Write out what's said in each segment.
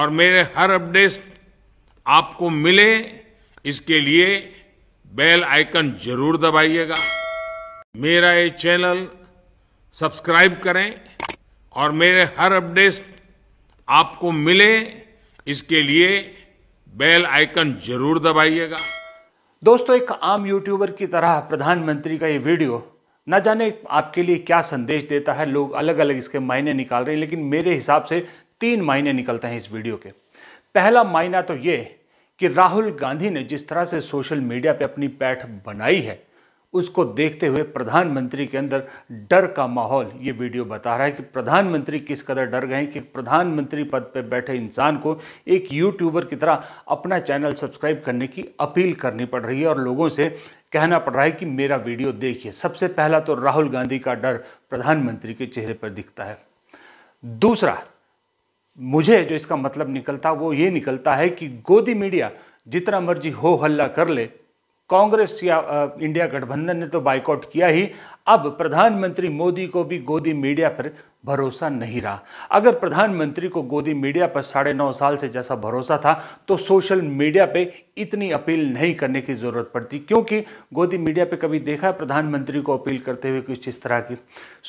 और मेरे हर अपडेट आपको मिले इसके लिए बेल आइकन जरूर दबाइएगा मेरा ये चैनल सब्सक्राइब करें और मेरे हर अपडेट आपको मिले इसके लिए बेल आइकन जरूर दबाइएगा दोस्तों एक आम यूट्यूबर की तरह प्रधानमंत्री का ये वीडियो न जाने आपके लिए क्या संदेश देता है लोग अलग अलग इसके मायने निकाल रहे हैं लेकिन मेरे हिसाब से तीन मायने निकलते हैं इस वीडियो के पहला मायना तो ये कि राहुल गांधी ने जिस तरह से सोशल मीडिया पे अपनी पैठ बनाई है उसको देखते हुए प्रधानमंत्री के अंदर डर का माहौल ये वीडियो बता रहा है कि प्रधानमंत्री किस कदर डर गए कि प्रधानमंत्री पद पर बैठे इंसान को एक यूट्यूबर की तरह अपना चैनल सब्सक्राइब करने की अपील करनी पड़ रही है और लोगों से कहना पड़ रहा है कि मेरा वीडियो देखिए सबसे पहला तो राहुल गांधी का डर प्रधानमंत्री के चेहरे पर दिखता है दूसरा मुझे जो इसका मतलब निकलता वो ये निकलता है कि गोदी मीडिया जितना मर्जी हो हल्ला कर ले कांग्रेस या इंडिया गठबंधन ने तो बाइकआउट किया ही अब प्रधानमंत्री मोदी को भी गोदी मीडिया पर भरोसा नहीं रहा अगर प्रधानमंत्री को गोदी मीडिया पर साढ़े नौ साल से जैसा भरोसा था तो सोशल मीडिया पे इतनी अपील नहीं करने की ज़रूरत पड़ती क्योंकि गोदी मीडिया पे कभी देखा है प्रधानमंत्री को अपील करते हुए कुछ इस तरह की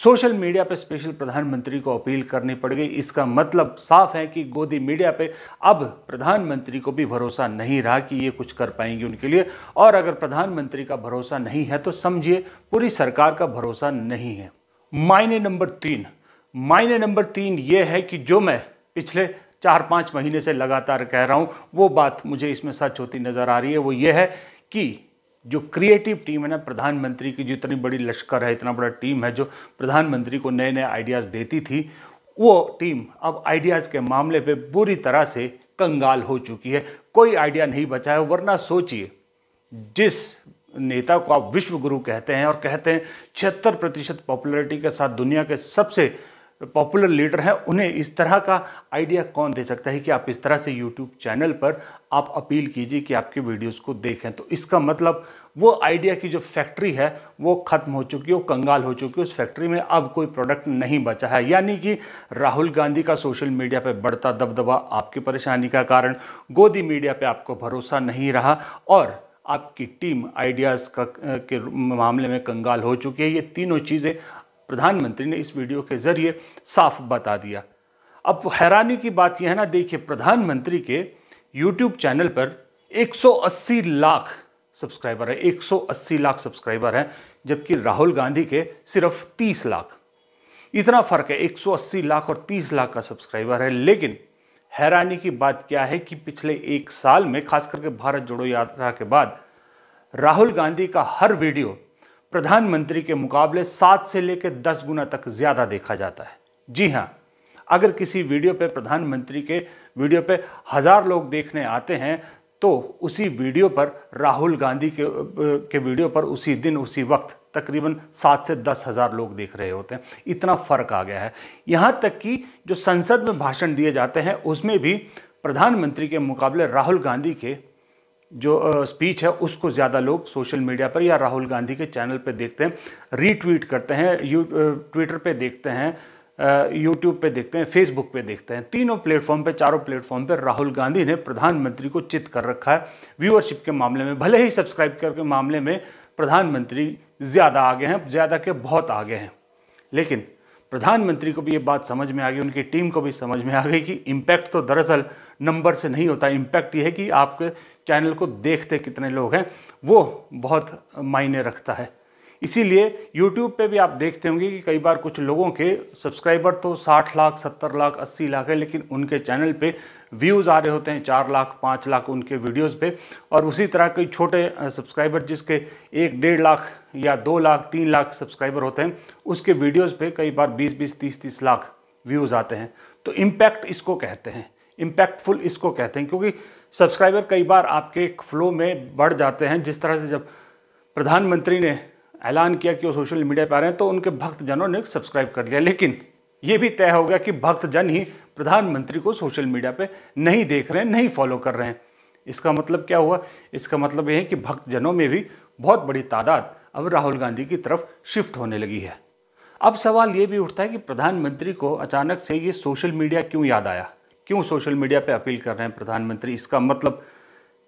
सोशल मीडिया पे स्पेशल प्रधानमंत्री को अपील करनी पड़ गई इसका मतलब साफ है कि गोदी मीडिया पर अब प्रधानमंत्री को भी भरोसा नहीं रहा कि ये कुछ कर पाएंगे उनके लिए और अगर प्रधानमंत्री का भरोसा नहीं है तो समझिए पूरी सरकार का भरोसा नहीं है मायने नंबर तीन मायने नंबर तीन ये है कि जो मैं पिछले चार पाँच महीने से लगातार कह रहा हूँ वो बात मुझे इसमें सच होती नज़र आ रही है वो ये है कि जो क्रिएटिव टीम है ना प्रधानमंत्री की जितनी बड़ी लश्कर है इतना बड़ा टीम है जो प्रधानमंत्री को नए नए आइडियाज़ देती थी वो टीम अब आइडियाज़ के मामले पे बुरी तरह से कंगाल हो चुकी है कोई आइडिया नहीं बचा है वरना सोचिए जिस नेता को आप विश्व गुरु कहते हैं और कहते हैं छिहत्तर प्रतिशत पॉपुलरिटी के साथ दुनिया के सबसे पॉपुलर लीडर हैं उन्हें इस तरह का आइडिया कौन दे सकता है कि आप इस तरह से यूट्यूब चैनल पर आप अपील कीजिए कि आपके वीडियोस को देखें तो इसका मतलब वो आइडिया की जो फैक्ट्री है वो ख़त्म हो चुकी है वो कंगाल हो चुकी है उस फैक्ट्री में अब कोई प्रोडक्ट नहीं बचा है यानी कि राहुल गांधी का सोशल मीडिया पर बढ़ता दबदबा आपकी परेशानी का कारण गोदी मीडिया पर आपको भरोसा नहीं रहा और आपकी टीम आइडियाज़ का के मामले में कंगाल हो चुकी है ये तीनों चीज़ें प्रधानमंत्री ने इस वीडियो के ज़रिए साफ बता दिया अब हैरानी की बात यह है ना देखिए प्रधानमंत्री के यूट्यूब चैनल पर 180 लाख सब्सक्राइबर है 180 लाख सब्सक्राइबर हैं जबकि राहुल गांधी के सिर्फ 30 लाख इतना फ़र्क है 180 लाख और 30 लाख का सब्सक्राइबर है लेकिन हैरानी की बात क्या है कि पिछले एक साल में खास करके भारत जोड़ो यात्रा के बाद राहुल गांधी का हर वीडियो प्रधानमंत्री के मुकाबले सात से लेकर दस गुना तक ज़्यादा देखा जाता है जी हाँ अगर किसी वीडियो पे प्रधानमंत्री के वीडियो पे हज़ार लोग देखने आते हैं तो उसी वीडियो पर राहुल गांधी के के वीडियो पर उसी दिन उसी वक्त तकरीबन सात से दस हज़ार लोग देख रहे होते हैं इतना फ़र्क आ गया है यहाँ तक कि जो संसद में भाषण दिए जाते हैं उसमें भी प्रधानमंत्री के मुकाबले राहुल गांधी के जो स्पीच है उसको ज़्यादा लोग सोशल मीडिया पर या राहुल गांधी के चैनल पर देखते हैं रीट्वीट करते हैं यू ट्विटर पर देखते हैं यूट्यूब पे देखते हैं फेसबुक पे देखते हैं तीनों प्लेटफॉर्म पे चारों प्लेटफॉर्म पे राहुल गांधी ने प्रधानमंत्री को चित कर रखा है व्यूअरशिप के मामले में भले ही सब्सक्राइब करके मामले में प्रधानमंत्री ज़्यादा आगे हैं ज़्यादा के बहुत आगे हैं लेकिन प्रधानमंत्री को भी ये बात समझ में आ गई उनकी टीम को भी समझ में आ गई कि इम्पैक्ट तो दरअसल नंबर से नहीं होता इम्पैक्ट ये है कि आपके चैनल को देखते कितने लोग हैं वो बहुत मायने रखता है इसीलिए YouTube पे भी आप देखते होंगे कि कई बार कुछ लोगों के सब्सक्राइबर तो 60 लाख 70 लाख 80 लाख है लेकिन उनके चैनल पे व्यूज़ आ रहे होते हैं चार लाख पाँच लाख उनके वीडियोज़ पे और उसी तरह के छोटे सब्सक्राइबर जिसके एक डेढ़ लाख या दो लाख तीन लाख सब्सक्राइबर होते हैं उसके वीडियोज़ पे कई बार बीस बीस तीस तीस लाख व्यूज़ आते हैं तो इम्पैक्ट इसको कहते हैं इम्पैक्टफुल इसको कहते हैं क्योंकि सब्सक्राइबर कई बार आपके एक फ्लो में बढ़ जाते हैं जिस तरह से जब प्रधानमंत्री ने ऐलान किया कि वो सोशल मीडिया पर आ रहे हैं तो उनके भक्तजनों ने सब्सक्राइब कर लिया लेकिन ये भी तय हो गया कि भक्तजन ही प्रधानमंत्री को सोशल मीडिया पे नहीं देख रहे हैं नहीं फॉलो कर रहे हैं इसका मतलब क्या हुआ इसका मतलब यह है कि भक्तजनों में भी बहुत बड़ी तादाद अब राहुल गांधी की तरफ शिफ्ट होने लगी है अब सवाल ये भी उठता है कि प्रधानमंत्री को अचानक से ये सोशल मीडिया क्यों याद आया क्यों सोशल मीडिया पे अपील कर रहे हैं प्रधानमंत्री इसका मतलब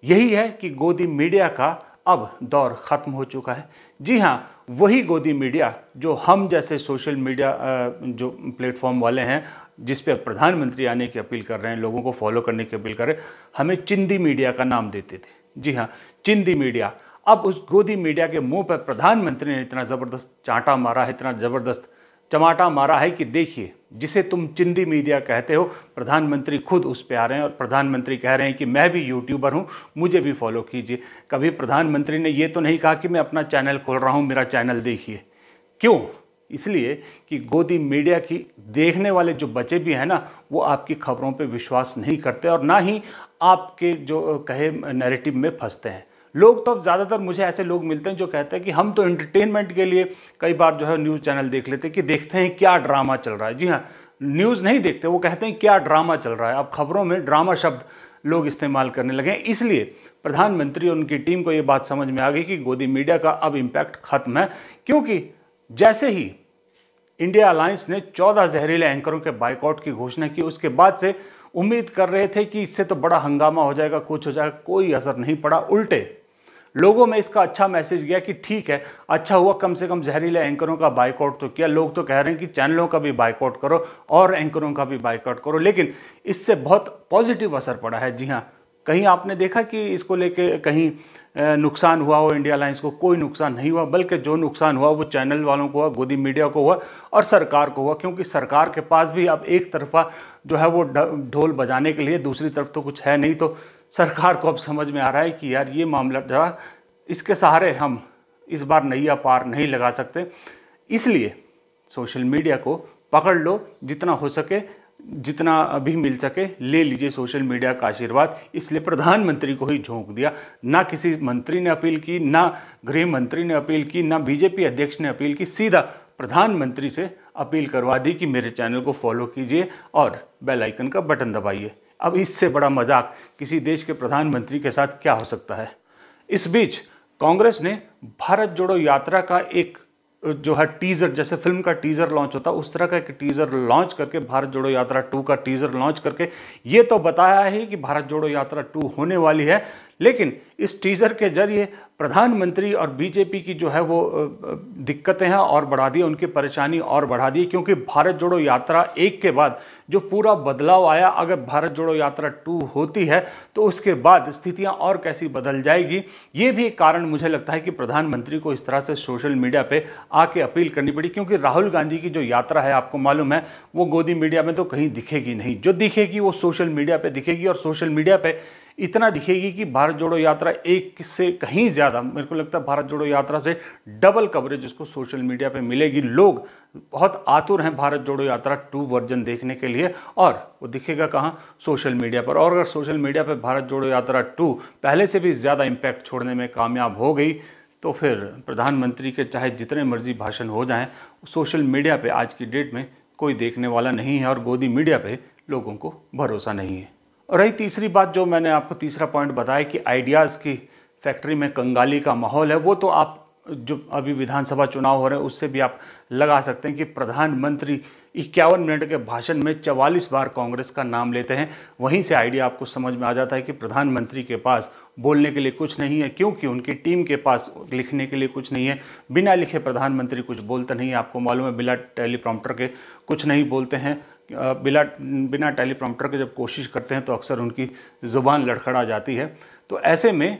यही है कि गोदी मीडिया का अब दौर ख़त्म हो चुका है जी हाँ वही गोदी मीडिया जो हम जैसे सोशल मीडिया जो प्लेटफॉर्म वाले हैं जिस पर प्रधानमंत्री आने की अपील कर रहे हैं लोगों को फॉलो करने की अपील कर रहे हैं हमें चिंदी मीडिया का नाम देते थे जी हाँ चिंदी मीडिया अब उस गोदी मीडिया के मुंह पर प्रधानमंत्री ने इतना ज़बरदस्त चांटा मारा है इतना ज़बरदस्त चमाटा मारा है कि देखिए जिसे तुम चिंदी मीडिया कहते हो प्रधानमंत्री खुद उस पर आ रहे हैं और प्रधानमंत्री कह रहे हैं कि मैं भी यूट्यूबर हूँ मुझे भी फॉलो कीजिए कभी प्रधानमंत्री ने ये तो नहीं कहा कि मैं अपना चैनल खोल रहा हूँ मेरा चैनल देखिए क्यों इसलिए कि गोदी मीडिया की देखने वाले जो बच्चे भी हैं ना वो आपकी खबरों पे विश्वास नहीं करते और ना ही आपके जो कहे नैरेटिव में फंसते हैं लोग तो अब ज़्यादातर मुझे ऐसे लोग मिलते हैं जो कहते हैं कि हम तो एंटरटेनमेंट के लिए कई बार जो है न्यूज़ चैनल देख लेते हैं कि देखते हैं क्या ड्रामा चल रहा है जी हाँ न्यूज़ नहीं देखते वो कहते हैं क्या ड्रामा चल रहा है अब खबरों में ड्रामा शब्द लोग इस्तेमाल करने लगे इसलिए प्रधानमंत्री और उनकी टीम को ये बात समझ में आ गई कि गोदी मीडिया का अब इम्पैक्ट खत्म है क्योंकि जैसे ही इंडिया अलायंस ने 14 जहरीले एंकरों के बाइकआउट की घोषणा की उसके बाद से उम्मीद कर रहे थे कि इससे तो बड़ा हंगामा हो जाएगा कुछ हो जाएगा कोई असर नहीं पड़ा उल्टे लोगों में इसका अच्छा मैसेज गया कि ठीक है अच्छा हुआ कम से कम जहरीले एंकरों का बाइकआउट तो किया लोग तो कह रहे हैं कि चैनलों का भी बाइकआउट करो और एंकरों का भी बाइकआउट करो लेकिन इससे बहुत पॉजिटिव असर पड़ा है जी हाँ कहीं आपने देखा कि इसको लेके कहीं नुकसान हुआ हो इंडिया लाइन्स को कोई नुकसान नहीं हुआ बल्कि जो नुकसान हुआ वो चैनल वालों को हुआ गोदी मीडिया को हुआ और सरकार को हुआ क्योंकि सरकार के पास भी अब एक तरफा जो है वो ढोल बजाने के लिए दूसरी तरफ तो कुछ है नहीं तो सरकार को अब समझ में आ रहा है कि यार ये मामला जरा इसके सहारे हम इस बार नैया पार नहीं लगा सकते इसलिए सोशल मीडिया को पकड़ लो जितना हो सके जितना अभी मिल सके ले लीजिए सोशल मीडिया का आशीर्वाद इसलिए प्रधानमंत्री को ही झोंक दिया ना किसी मंत्री ने अपील की ना गृह मंत्री ने अपील की ना बीजेपी अध्यक्ष ने अपील की सीधा प्रधानमंत्री से अपील करवा दी कि मेरे चैनल को फॉलो कीजिए और बेल आइकन का बटन दबाइए अब इससे बड़ा मजाक किसी देश के प्रधानमंत्री के साथ क्या हो सकता है इस बीच कांग्रेस ने भारत जोड़ो यात्रा का एक जो है टीज़र जैसे फिल्म का टीज़र लॉन्च होता है उस तरह का एक टीज़र लॉन्च करके भारत जोड़ो यात्रा टू का टीज़र लॉन्च करके ये तो बताया ही कि भारत जोड़ो यात्रा टू होने वाली है लेकिन इस टीज़र के जरिए प्रधानमंत्री और बीजेपी की जो है वो दिक्कतें हैं और बढ़ा दी उनकी परेशानी और बढ़ा दी क्योंकि भारत जोड़ो यात्रा एक के बाद जो पूरा बदलाव आया अगर भारत जोड़ो यात्रा टू होती है तो उसके बाद स्थितियां और कैसी बदल जाएगी ये भी एक कारण मुझे लगता है कि प्रधानमंत्री को इस तरह से सोशल मीडिया पे आके अपील करनी पड़ी क्योंकि राहुल गांधी की जो यात्रा है आपको मालूम है वो गोदी मीडिया में तो कहीं दिखेगी नहीं जो दिखेगी वो सोशल मीडिया पर दिखेगी और सोशल मीडिया पर इतना दिखेगी कि भारत जोड़ो यात्रा एक से कहीं ज़्यादा ज़्यादा मेरे को लगता है भारत जोड़ो यात्रा से डबल कवरेज इसको सोशल मीडिया पे मिलेगी लोग बहुत आतुर हैं भारत जोड़ो यात्रा टू वर्जन देखने के लिए और वो दिखेगा कहाँ सोशल मीडिया पर और अगर सोशल मीडिया पर भारत जोड़ो यात्रा टू पहले से भी ज़्यादा इम्पैक्ट छोड़ने में कामयाब हो गई तो फिर प्रधानमंत्री के चाहे जितने मर्जी भाषण हो जाएं सोशल मीडिया पे आज की डेट में कोई देखने वाला नहीं है और गोदी मीडिया पे लोगों को भरोसा नहीं है और रही तीसरी बात जो मैंने आपको तीसरा पॉइंट बताया कि आइडियाज़ की फैक्ट्री में कंगाली का माहौल है वो तो आप जो अभी विधानसभा चुनाव हो रहे हैं उससे भी आप लगा सकते हैं कि प्रधानमंत्री इक्यावन मिनट के भाषण में चवालीस बार कांग्रेस का नाम लेते हैं वहीं से आइडिया आपको समझ में आ जाता है कि प्रधानमंत्री के पास बोलने के लिए कुछ नहीं है क्योंकि उनकी टीम के पास लिखने के लिए कुछ नहीं है बिना लिखे प्रधानमंत्री कुछ बोलते नहीं है आपको मालूम है बिना टेलीप्रॉम्प्टर के कुछ नहीं बोलते हैं बिना बिना टेलीप्रॉम्प्टर के जब कोशिश करते हैं तो अक्सर उनकी ज़ुबान लड़खड़ा जाती है तो ऐसे में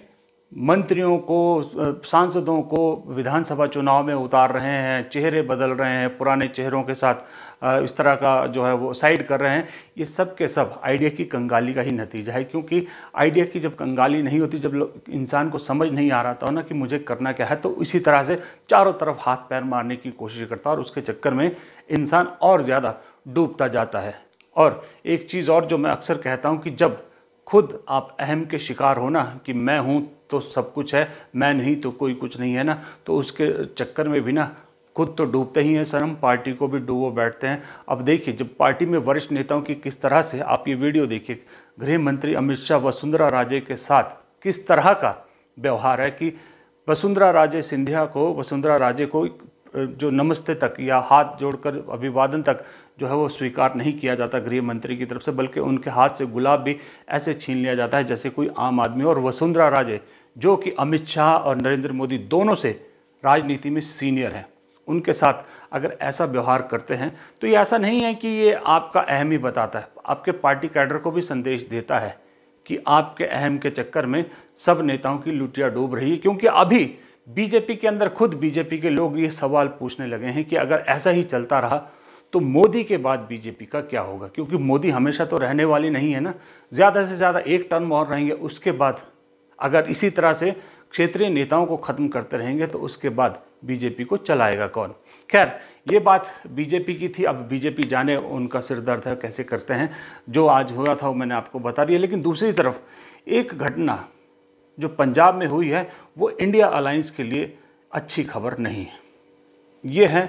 मंत्रियों को सांसदों को विधानसभा चुनाव में उतार रहे हैं चेहरे बदल रहे हैं पुराने चेहरों के साथ इस तरह का जो है वो साइड कर रहे हैं ये सब के सब आइडिया की कंगाली का ही नतीजा है क्योंकि आइडिया की जब कंगाली नहीं होती जब इंसान को समझ नहीं आ रहा था ना कि मुझे करना क्या है तो इसी तरह से चारों तरफ हाथ पैर मारने की कोशिश करता है और उसके चक्कर में इंसान और ज़्यादा डूबता जाता है और एक चीज़ और जो मैं अक्सर कहता हूँ कि जब खुद आप अहम के शिकार हो ना कि मैं हूँ तो सब कुछ है मैं नहीं तो कोई कुछ नहीं है ना तो उसके चक्कर में भी ना खुद तो डूबते ही हैं सर हम पार्टी को भी डूबो बैठते हैं अब देखिए जब पार्टी में वरिष्ठ नेताओं की किस तरह से आप ये वीडियो देखिए गृह मंत्री अमित शाह वसुंधरा राजे के साथ किस तरह का व्यवहार है कि वसुंधरा राजे सिंधिया को वसुंधरा राजे को जो नमस्ते तक या हाथ जोड़कर अभिवादन तक जो है वो स्वीकार नहीं किया जाता गृह मंत्री की तरफ से बल्कि उनके हाथ से गुलाब भी ऐसे छीन लिया जाता है जैसे कोई आम आदमी और वसुंधरा राजे जो कि अमित शाह और नरेंद्र मोदी दोनों से राजनीति में सीनियर हैं उनके साथ अगर ऐसा व्यवहार करते हैं तो ये ऐसा नहीं है कि ये आपका अहम ही बताता है आपके पार्टी कैडर को भी संदेश देता है कि आपके अहम के चक्कर में सब नेताओं की लुटिया डूब रही है क्योंकि अभी बीजेपी के अंदर खुद बीजेपी के लोग ये सवाल पूछने लगे हैं कि अगर ऐसा ही चलता रहा तो मोदी के बाद बीजेपी का क्या होगा क्योंकि मोदी हमेशा तो रहने वाली नहीं है ना ज़्यादा से ज़्यादा एक टर्म और रहेंगे उसके बाद अगर इसी तरह से क्षेत्रीय नेताओं को ख़त्म करते रहेंगे तो उसके बाद बीजेपी को चलाएगा कौन खैर ये बात बीजेपी की थी अब बीजेपी जाने उनका सिर दर्द है कैसे करते हैं जो आज हुआ था वो मैंने आपको बता दिया लेकिन दूसरी तरफ एक घटना जो पंजाब में हुई है वो इंडिया अलायंस के लिए अच्छी खबर नहीं है ये है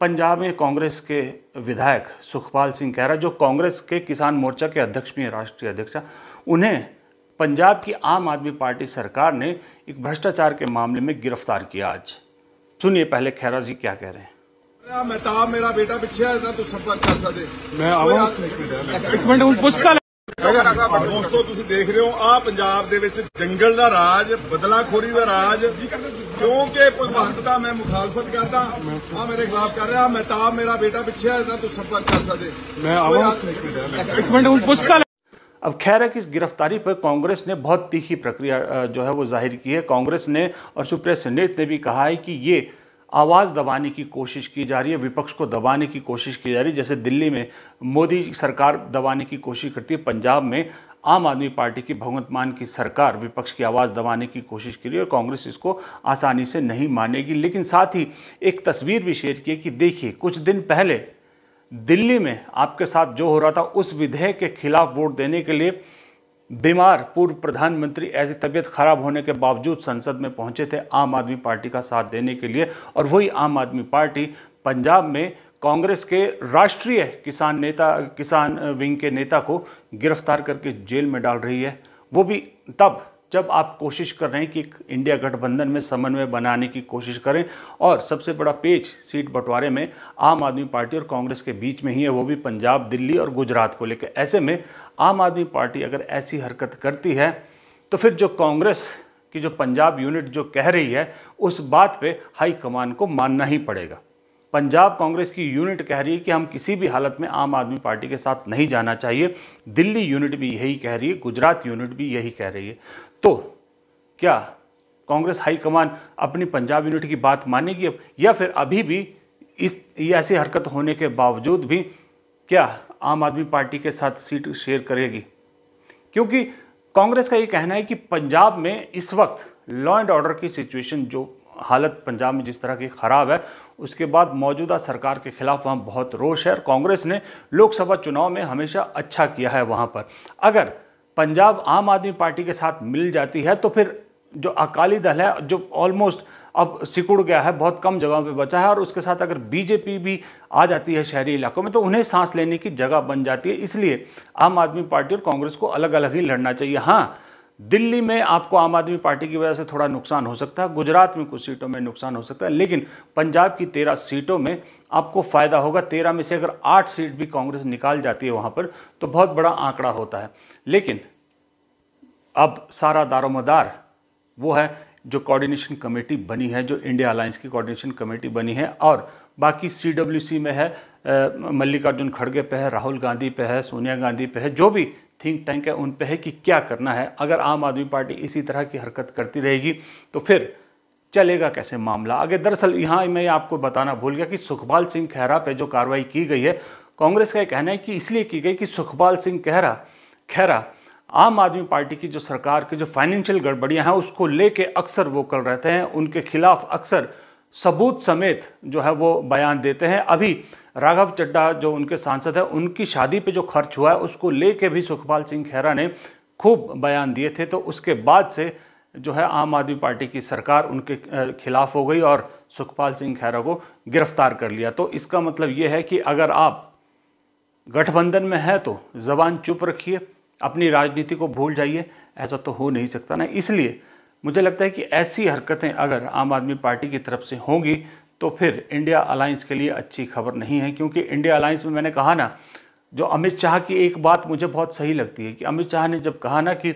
पंजाब में कांग्रेस के विधायक सुखपाल सिंह कहरा जो कांग्रेस के किसान मोर्चा के अध्यक्ष भी हैं राष्ट्रीय अध्यक्ष उन्हें पंजाब की आम आदमी पार्टी सरकार ने एक भ्रष्टाचार के मामले में गिरफ्तार किया आज सुनिए पहले खैरा जी क्या कह रहे हैं मेहताब मेरा बेटा पिछे तू संपर्क कर सद मैं एक मिनट हूं पुछता अब खैर है कि इस गिरफ्तारी पर कांग्रेस ने बहुत तीखी प्रक्रिया जो है वो जाहिर की है कांग्रेस ने और सुप्रिया सिनेट ने भी कहा है कि ये आवाज़ दबाने की कोशिश की जा रही है विपक्ष को दबाने की कोशिश की जा रही है जैसे दिल्ली में मोदी सरकार दबाने की कोशिश करती है पंजाब में आम आदमी पार्टी की भगवंत मान की सरकार विपक्ष की आवाज़ दबाने की कोशिश की रही है और कांग्रेस इसको आसानी से नहीं मानेगी लेकिन साथ ही एक तस्वीर भी शेयर की कि देखिए कुछ दिन पहले दिल्ली में आपके साथ जो हो रहा था उस विधेयक के खिलाफ वोट देने के लिए बीमार पूर्व प्रधानमंत्री ऐसी तबीयत खराब होने के बावजूद संसद में पहुंचे थे आम आदमी पार्टी का साथ देने के लिए और वही आम आदमी पार्टी पंजाब में कांग्रेस के राष्ट्रीय किसान नेता किसान विंग के नेता को गिरफ्तार करके जेल में डाल रही है वो भी तब जब आप कोशिश कर रहे हैं कि इंडिया गठबंधन में समन्वय बनाने की कोशिश करें और सबसे बड़ा पेच सीट बंटवारे में आम आदमी पार्टी और कांग्रेस के बीच में ही है वो भी पंजाब दिल्ली और गुजरात को लेकर ऐसे में आम आदमी पार्टी अगर ऐसी हरकत करती है तो फिर जो कांग्रेस की जो पंजाब यूनिट जो कह रही है उस बात पर हाईकमान को मानना ही पड़ेगा पंजाब कांग्रेस की यूनिट कह रही है कि हम किसी भी हालत में आम आदमी पार्टी के साथ नहीं जाना चाहिए दिल्ली यूनिट भी यही कह रही है गुजरात यूनिट भी यही कह रही है तो क्या कांग्रेस हाईकमान अपनी पंजाब यूनिट की बात मानेगी अब या फिर अभी भी इस ऐसी हरकत होने के बावजूद भी क्या आम आदमी पार्टी के साथ सीट शेयर करेगी क्योंकि कांग्रेस का ये कहना है कि पंजाब में इस वक्त लॉ एंड ऑर्डर की सिचुएशन जो हालत पंजाब में जिस तरह की ख़राब है उसके बाद मौजूदा सरकार के खिलाफ वहाँ बहुत रोष है और कांग्रेस ने लोकसभा चुनाव में हमेशा अच्छा किया है वहाँ पर अगर पंजाब आम आदमी पार्टी के साथ मिल जाती है तो फिर जो अकाली दल है जो ऑलमोस्ट अब सिकुड़ गया है बहुत कम जगहों पे बचा है और उसके साथ अगर बीजेपी भी आ जाती है शहरी इलाकों में तो उन्हें सांस लेने की जगह बन जाती है इसलिए आम आदमी पार्टी और कांग्रेस को अलग अलग ही लड़ना चाहिए हाँ दिल्ली में आपको आम आदमी पार्टी की वजह से थोड़ा नुकसान हो सकता है गुजरात में कुछ सीटों में नुकसान हो सकता है लेकिन पंजाब की तेरह सीटों में आपको फ़ायदा होगा तेरह में से अगर आठ सीट भी कांग्रेस निकाल जाती है वहाँ पर तो बहुत बड़ा आंकड़ा होता है लेकिन अब सारा दारोमदार वो है जो कोऑर्डिनेशन कमेटी बनी है जो इंडिया अलायंस की कोऑर्डिनेशन कमेटी बनी है और बाकी सी में है मल्लिकार्जुन खड़गे पे है राहुल गांधी पे है सोनिया गांधी पे है जो भी थिंक टैंक है उन पर है कि क्या करना है अगर आम आदमी पार्टी इसी तरह की हरकत करती रहेगी तो फिर चलेगा कैसे मामला आगे दरअसल यहाँ मैं आपको बताना भूल गया कि सुखपाल सिंह खहरा पर जो कार्रवाई की गई है कांग्रेस का कहना है कि इसलिए की गई कि सुखपाल सिंह खहरा खहरा आम आदमी पार्टी की जो सरकार की जो फाइनेंशियल गड़बड़ियां हैं उसको लेके अक्सर वो कर रहते हैं उनके खिलाफ अक्सर सबूत समेत जो है वो बयान देते हैं अभी राघव चड्डा जो उनके सांसद हैं उनकी शादी पे जो खर्च हुआ है उसको लेके भी सुखपाल सिंह खैरा ने खूब बयान दिए थे तो उसके बाद से जो है आम आदमी पार्टी की सरकार उनके खिलाफ हो गई और सुखपाल सिंह खैरा को गिरफ्तार कर लिया तो इसका मतलब ये है कि अगर आप गठबंधन में हैं तो जबान चुप रखिए अपनी राजनीति को भूल जाइए ऐसा तो हो नहीं सकता ना इसलिए मुझे लगता है कि ऐसी हरकतें अगर आम आदमी पार्टी की तरफ से होंगी तो फिर इंडिया अलायंस के लिए अच्छी खबर नहीं है क्योंकि इंडिया अलायंस में मैंने कहा ना जो अमित शाह की एक बात मुझे बहुत सही लगती है कि अमित शाह ने जब कहा ना कि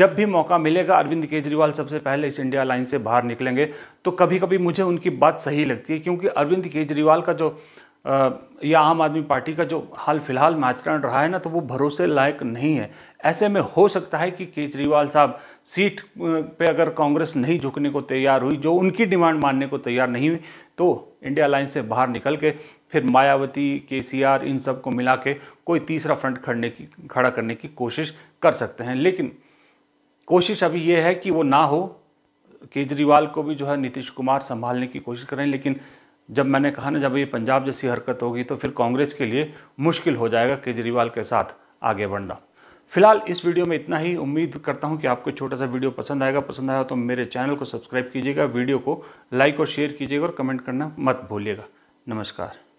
जब भी मौका मिलेगा अरविंद केजरीवाल सबसे पहले इस इंडिया लाइन से बाहर निकलेंगे तो कभी कभी मुझे उनकी बात सही लगती है क्योंकि अरविंद केजरीवाल का जो या आम आदमी पार्टी का जो हाल फिलहाल माचरण रहा है ना तो वो भरोसे लायक नहीं है ऐसे में हो सकता है कि केजरीवाल साहब सीट पे अगर कांग्रेस नहीं झुकने को तैयार हुई जो उनकी डिमांड मानने को तैयार नहीं हुई तो इंडिया अलायंस से बाहर निकल के फिर मायावती के सी आर इन सब को मिला के कोई तीसरा फ्रंट खड़ने की खड़ा करने की कोशिश कर सकते हैं लेकिन कोशिश अभी ये है कि वो ना हो केजरीवाल को भी जो है नीतीश कुमार संभालने की कोशिश करें लेकिन जब मैंने कहा ना जब ये पंजाब जैसी हरकत होगी तो फिर कांग्रेस के लिए मुश्किल हो जाएगा केजरीवाल के साथ आगे बढ़ना फिलहाल इस वीडियो में इतना ही उम्मीद करता हूँ कि आपको छोटा सा वीडियो पसंद आएगा पसंद आया तो मेरे चैनल को सब्सक्राइब कीजिएगा वीडियो को लाइक और शेयर कीजिएगा और कमेंट करना मत भूलिएगा नमस्कार